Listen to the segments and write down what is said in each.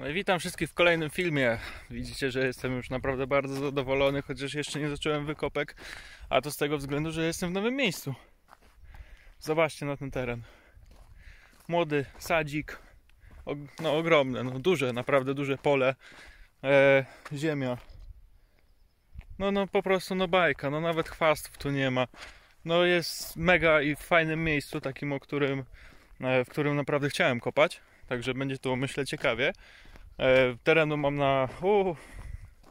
No witam wszystkich w kolejnym filmie. Widzicie, że jestem już naprawdę bardzo zadowolony, chociaż jeszcze nie zacząłem wykopek, a to z tego względu, że jestem w nowym miejscu. Zobaczcie na ten teren. Młody sadzik, no ogromne, no duże, naprawdę duże pole, e, ziemia. No, no po prostu no bajka, no nawet chwastów tu nie ma. No jest mega i w fajnym miejscu, takim, o którym, e, w którym naprawdę chciałem kopać. Także będzie to myślę ciekawie. E, terenu mam na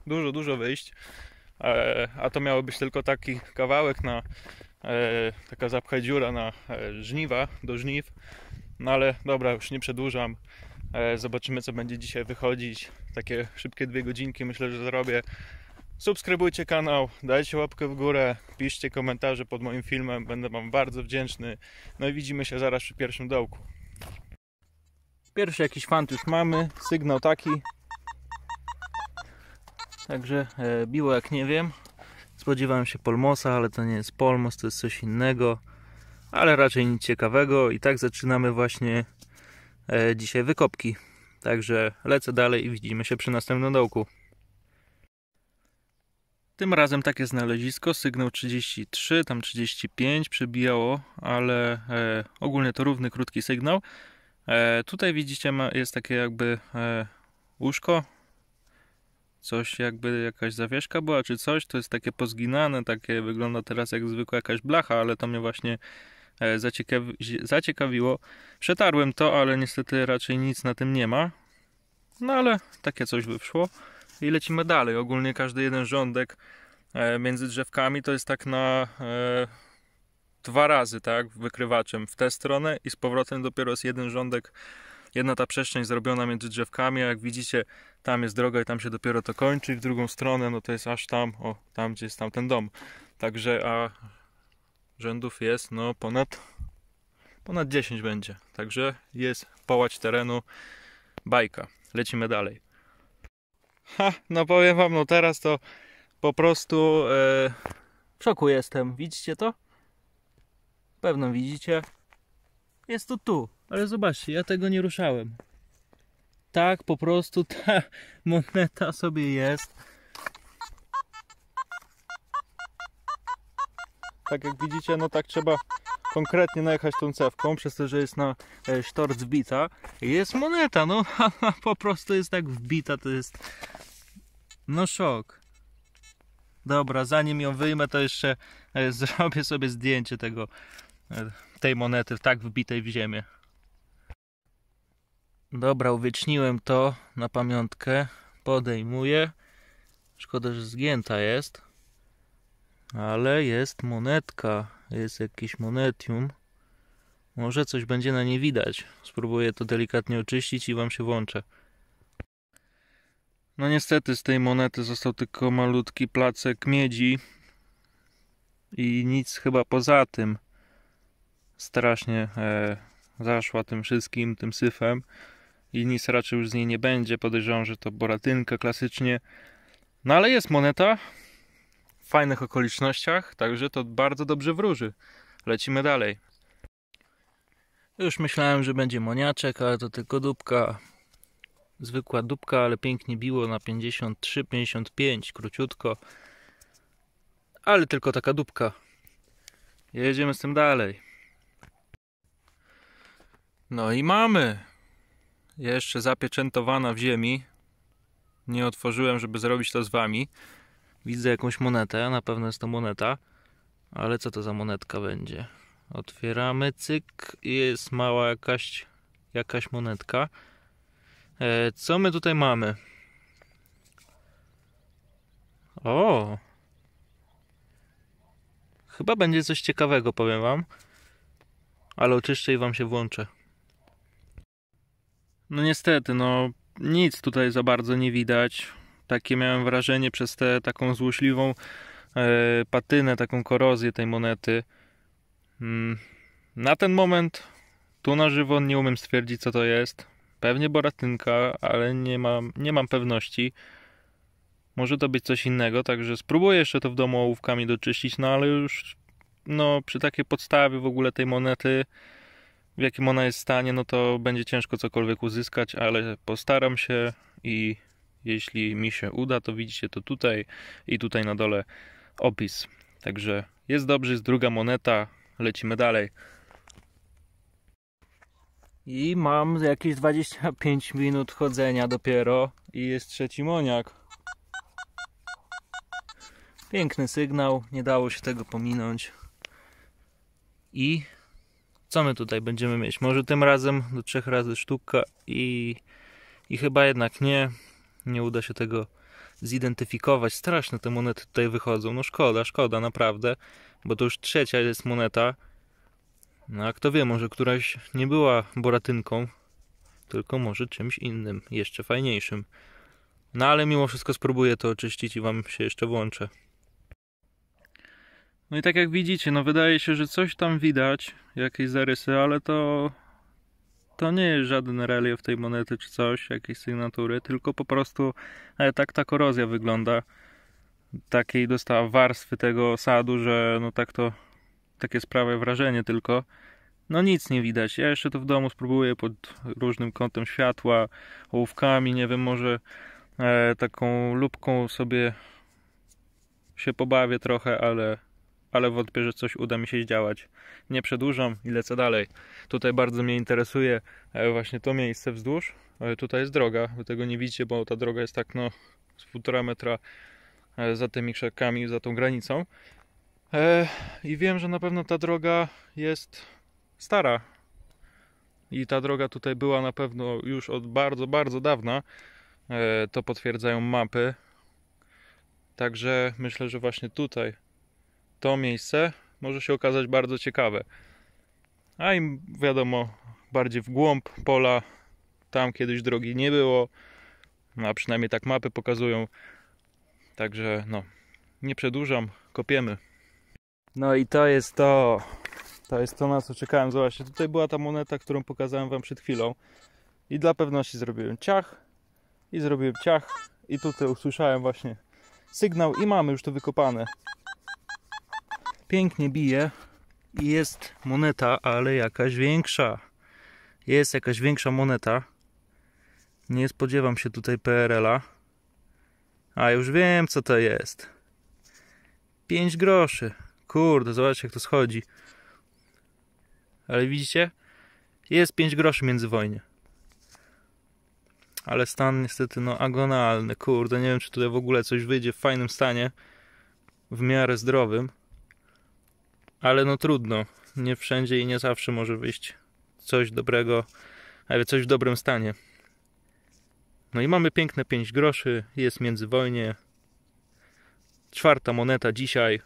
dużo, dużo wyjść, e, a to miało być tylko taki kawałek na e, taka zapcha dziura na żniwa, do żniw. No ale dobra, już nie przedłużam. Zobaczymy, co będzie dzisiaj wychodzić. Takie szybkie dwie godzinki myślę, że zrobię. Subskrybujcie kanał, dajcie łapkę w górę, piszcie komentarze pod moim filmem, będę Wam bardzo wdzięczny. No i widzimy się zaraz przy pierwszym dołku. Pierwszy jakiś fant już mamy, sygnał taki. Także e, biło jak nie wiem. Spodziewałem się polmosa, ale to nie jest polmos, to jest coś innego. Ale raczej nic ciekawego. I tak zaczynamy właśnie e, dzisiaj wykopki. Także lecę dalej i widzimy się przy następnym dołku. Tym razem takie znalezisko, sygnał 33, tam 35 przebijało, ale e, ogólnie to równy, krótki sygnał. E, tutaj widzicie jest takie jakby e, łóżko, coś jakby jakaś zawieszka była czy coś, to jest takie pozginane, takie wygląda teraz jak zwykła jakaś blacha, ale to mnie właśnie e, zaciekawi zaciekawiło. Przetarłem to, ale niestety raczej nic na tym nie ma. No ale takie coś by wyszło i lecimy dalej. Ogólnie każdy jeden rządek między drzewkami to jest tak na dwa razy, tak, wykrywaczem w tę stronę i z powrotem dopiero jest jeden rządek, jedna ta przestrzeń zrobiona między drzewkami, a jak widzicie, tam jest droga i tam się dopiero to kończy, i w drugą stronę, no to jest aż tam, o, tam gdzie jest tam ten dom. Także, a rzędów jest, no, ponad, ponad 10 będzie. Także jest połać terenu, bajka. Lecimy dalej. Ha, no powiem wam, no teraz to po prostu... Yy... W szoku jestem, widzicie to? Pewno widzicie. Jest to tu. Ale zobaczcie, ja tego nie ruszałem. Tak po prostu ta moneta sobie jest. Tak jak widzicie, no tak trzeba konkretnie najechać tą cewką, przez to, że jest na e, sztorc wbita. Jest moneta, no po prostu jest tak wbita, to jest no szok. Dobra, zanim ją wyjmę, to jeszcze e, zrobię sobie zdjęcie tego E, tej monety tak wbitej w ziemię. Dobra, uwieczniłem to na pamiątkę. Podejmuję. Szkoda, że zgięta jest. Ale jest monetka. Jest jakiś monetium. Może coś będzie na nie widać. Spróbuję to delikatnie oczyścić i wam się włączę. No niestety z tej monety został tylko malutki placek miedzi. I nic chyba poza tym strasznie e, zaszła tym wszystkim, tym syfem i nic raczej już z niej nie będzie. Podejrzewam, że to boratynka klasycznie. No ale jest moneta w fajnych okolicznościach, także to bardzo dobrze wróży. Lecimy dalej. Już myślałem, że będzie moniaczek, ale to tylko dupka. Zwykła dupka, ale pięknie biło na 53-55, króciutko. Ale tylko taka dupka. Jedziemy z tym dalej. No i mamy. Jeszcze zapieczętowana w ziemi. Nie otworzyłem, żeby zrobić to z wami. Widzę jakąś monetę, na pewno jest to moneta. Ale co to za monetka będzie? Otwieramy, cyk, i jest mała jakaś, jakaś monetka. E, co my tutaj mamy? O! Chyba będzie coś ciekawego, powiem wam. Ale oczyszczę i wam się włączę. No niestety, no nic tutaj za bardzo nie widać. Takie miałem wrażenie przez tę taką złośliwą e, patynę, taką korozję tej monety. Mm, na ten moment tu na żywo nie umiem stwierdzić co to jest. Pewnie boratynka, ale nie mam, nie mam pewności. Może to być coś innego, także spróbuję jeszcze to w domu ołówkami doczyścić, no ale już no, przy takiej podstawie w ogóle tej monety w jakim ona jest stanie, no to będzie ciężko cokolwiek uzyskać, ale postaram się i jeśli mi się uda, to widzicie to tutaj i tutaj na dole opis. Także jest dobrze, jest druga moneta, lecimy dalej. I mam jakieś 25 minut chodzenia dopiero i jest trzeci moniak. Piękny sygnał, nie dało się tego pominąć. I co my tutaj będziemy mieć? Może tym razem do trzech razy sztuka i, i chyba jednak nie, nie uda się tego zidentyfikować. Straszne te monety tutaj wychodzą. No szkoda, szkoda, naprawdę, bo to już trzecia jest moneta. No a kto wie, może któraś nie była boratynką, tylko może czymś innym, jeszcze fajniejszym. No ale mimo wszystko spróbuję to oczyścić i Wam się jeszcze włączę. No i tak jak widzicie, no wydaje się, że coś tam widać, jakieś zarysy, ale to to nie jest żaden relief tej monety czy coś, jakiejś sygnatury, tylko po prostu e, tak ta korozja wygląda. Takiej dostała warstwy tego osadu, że no tak to takie sprawia wrażenie tylko. No nic nie widać. Ja jeszcze to w domu spróbuję pod różnym kątem światła, ołówkami, nie wiem, może e, taką lubką sobie się pobawię trochę, ale ale wątpię, że coś uda mi się zdziałać. Nie przedłużam i lecę dalej. Tutaj bardzo mnie interesuje e, właśnie to miejsce wzdłuż. E, tutaj jest droga, wy tego nie widzicie, bo ta droga jest tak no z półtora metra e, za tymi krzakami, za tą granicą. I wiem, że na pewno ta droga jest stara. I ta droga tutaj była na pewno już od bardzo, bardzo dawna. To potwierdzają mapy. Także myślę, że właśnie tutaj to miejsce może się okazać bardzo ciekawe. A im wiadomo, bardziej w głąb pola, tam kiedyś drogi nie było, no, a przynajmniej tak mapy pokazują. Także no, nie przedłużam, kopiemy. No i to jest to, to jest to na co czekałem. Zobaczcie, tutaj była ta moneta, którą pokazałem Wam przed chwilą. I dla pewności zrobiłem ciach i zrobiłem ciach i tutaj usłyszałem właśnie sygnał i mamy już to wykopane pięknie bije i jest moneta, ale jakaś większa. Jest jakaś większa moneta. Nie spodziewam się tutaj PRL-a. A już wiem, co to jest. 5 groszy. Kurde, zobaczcie, jak to schodzi. Ale widzicie? Jest 5 groszy między wojnie. Ale stan niestety no agonalny. Kurde, nie wiem, czy tutaj w ogóle coś wyjdzie w fajnym stanie. W miarę zdrowym ale no trudno. Nie wszędzie i nie zawsze może wyjść coś dobrego, ale coś w dobrym stanie. No i mamy piękne 5 groszy, jest międzywojnie. Czwarta moneta dzisiaj,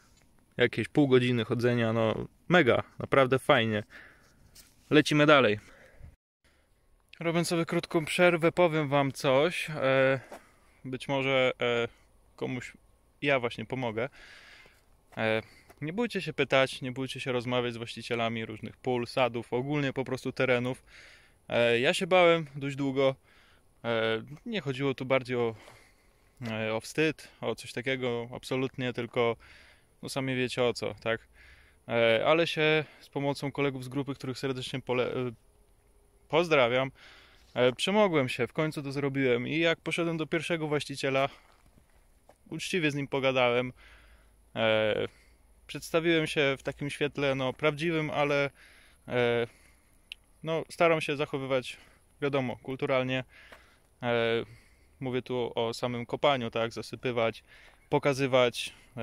jakieś pół godziny chodzenia, no mega, naprawdę fajnie. Lecimy dalej. Robiąc sobie krótką przerwę, powiem Wam coś. E, być może e, komuś ja właśnie pomogę. E, nie bójcie się pytać, nie bójcie się rozmawiać z właścicielami różnych pól, sadów, ogólnie po prostu terenów. E, ja się bałem dość długo. E, nie chodziło tu bardziej o, e, o wstyd, o coś takiego, absolutnie, tylko no sami wiecie o co, tak? Ale się z pomocą kolegów z grupy, których serdecznie pole... pozdrawiam, przemogłem się, w końcu to zrobiłem. I jak poszedłem do pierwszego właściciela, uczciwie z nim pogadałem przedstawiłem się w takim świetle no, prawdziwym, ale e, no, staram się zachowywać, wiadomo, kulturalnie. E, mówię tu o samym kopaniu, tak, zasypywać, pokazywać, e,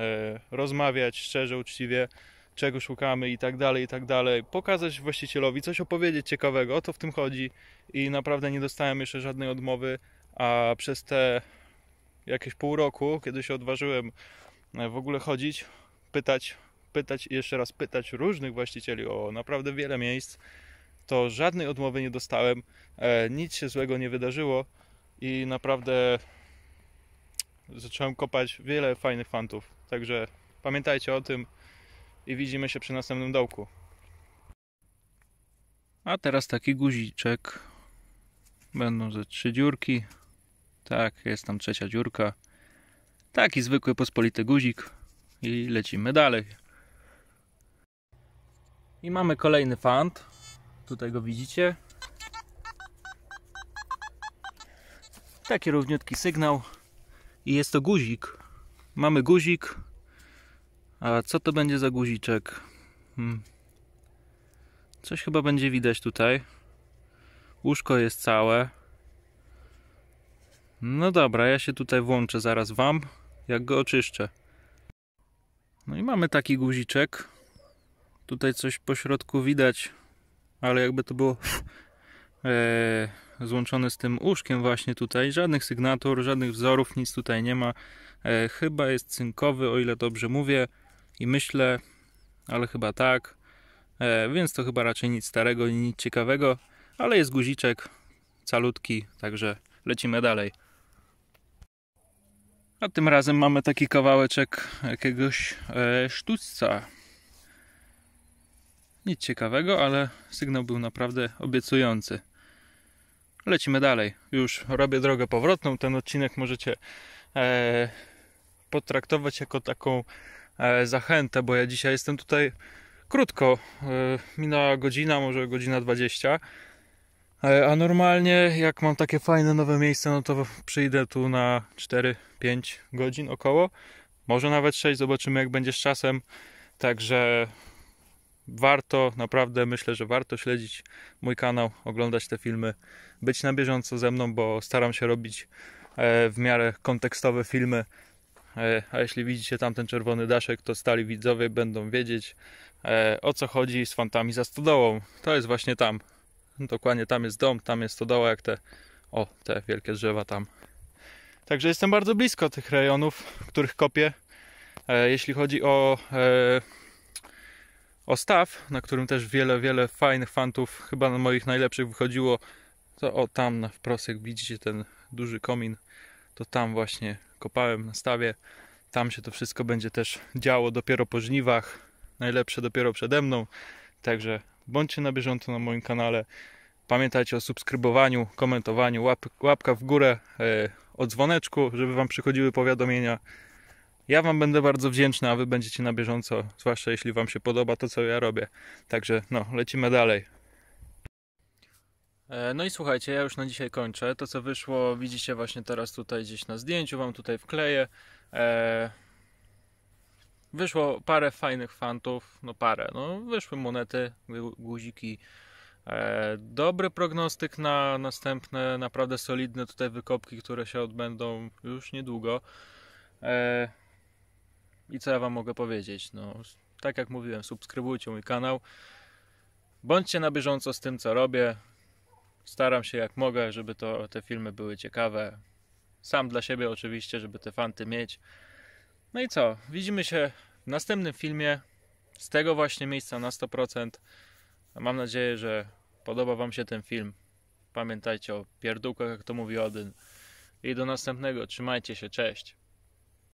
rozmawiać szczerze, uczciwie, czego szukamy i tak dalej, i tak dalej. Pokazać właścicielowi coś opowiedzieć ciekawego, o to w tym chodzi i naprawdę nie dostałem jeszcze żadnej odmowy, a przez te jakieś pół roku, kiedy się odważyłem e, w ogóle chodzić, pytać, pytać i jeszcze raz pytać różnych właścicieli o naprawdę wiele miejsc, to żadnej odmowy nie dostałem, e, nic się złego nie wydarzyło i naprawdę zacząłem kopać wiele fajnych fantów. Także pamiętajcie o tym i widzimy się przy następnym dołku. A teraz taki guziczek. Będą ze trzy dziurki. Tak, jest tam trzecia dziurka. Taki zwykły, pospolity guzik i lecimy dalej. I mamy kolejny fant. Tutaj go widzicie. Taki równiutki sygnał. I jest to guzik. Mamy guzik. A co to będzie za guziczek? Hmm. Coś chyba będzie widać tutaj. Łóżko jest całe. No dobra, ja się tutaj włączę zaraz Wam, jak go oczyszczę. No i mamy taki guziczek. Tutaj coś po środku widać, ale jakby to było e, złączone z tym łóżkiem właśnie tutaj. Żadnych sygnatur, żadnych wzorów, nic tutaj nie ma. E, chyba jest cynkowy, o ile dobrze mówię i myślę, ale chyba tak. E, więc to chyba raczej nic starego, nic ciekawego, ale jest guziczek calutki, także lecimy dalej. A tym razem mamy taki kawałeczek jakiegoś e, Nic ciekawego, ale sygnał był naprawdę obiecujący. Lecimy dalej. Już robię drogę powrotną. Ten odcinek możecie e, potraktować jako taką e, zachętę, bo ja dzisiaj jestem tutaj krótko. E, minęła godzina, może godzina 20 E, a normalnie, jak mam takie fajne nowe miejsce, no to przyjdę tu na 4-5 godzin około. Może nawet 6, zobaczymy jak będzie z czasem. Także warto, naprawdę myślę, że warto śledzić mój kanał, oglądać te filmy, być na bieżąco ze mną, bo staram się robić e, w miarę kontekstowe filmy. E, a jeśli widzicie tam ten czerwony daszek, to stali widzowie będą wiedzieć o co chodzi z fantami za stodołą. To jest właśnie tam. Dokładnie tam jest dom, tam jest doła, jak te, o, te wielkie drzewa tam. Także jestem bardzo blisko tych rejonów, których kopię. E, jeśli chodzi o, e, o staw, na którym też wiele, wiele fajnych fantów, chyba na moich najlepszych wychodziło, to o tam na wprost, jak widzicie ten duży komin, to tam właśnie kopałem na stawie. Tam się to wszystko będzie też działo dopiero po żniwach. Najlepsze dopiero przede mną. Także Bądźcie na bieżąco na moim kanale. Pamiętajcie o subskrybowaniu, komentowaniu, łap, łapka w górę, yy, o dzwoneczku, żeby Wam przychodziły powiadomienia. Ja Wam będę bardzo wdzięczny, a Wy będziecie na bieżąco, zwłaszcza jeśli Wam się podoba to, co ja robię. Także no, lecimy dalej. E, no i słuchajcie, ja już na dzisiaj kończę. To, co wyszło, widzicie właśnie teraz tutaj gdzieś na zdjęciu, Wam tutaj wkleję. E, Wyszło parę fajnych fantów, no parę, no wyszły monety, guziki. E, dobry prognostyk na następne naprawdę solidne tutaj wykopki, które się odbędą już niedługo. E, I co ja Wam mogę powiedzieć? No, tak jak mówiłem, subskrybujcie mój kanał. Bądźcie na bieżąco z tym, co robię. Staram się jak mogę, żeby to, te filmy były ciekawe. Sam dla siebie oczywiście, żeby te fanty mieć. No i co? Widzimy się w następnym filmie z tego właśnie miejsca na 100%. Mam nadzieję, że podoba Wam się ten film. Pamiętajcie o pierdółkach, jak to mówi Odyn. I do następnego. Trzymajcie się. Cześć.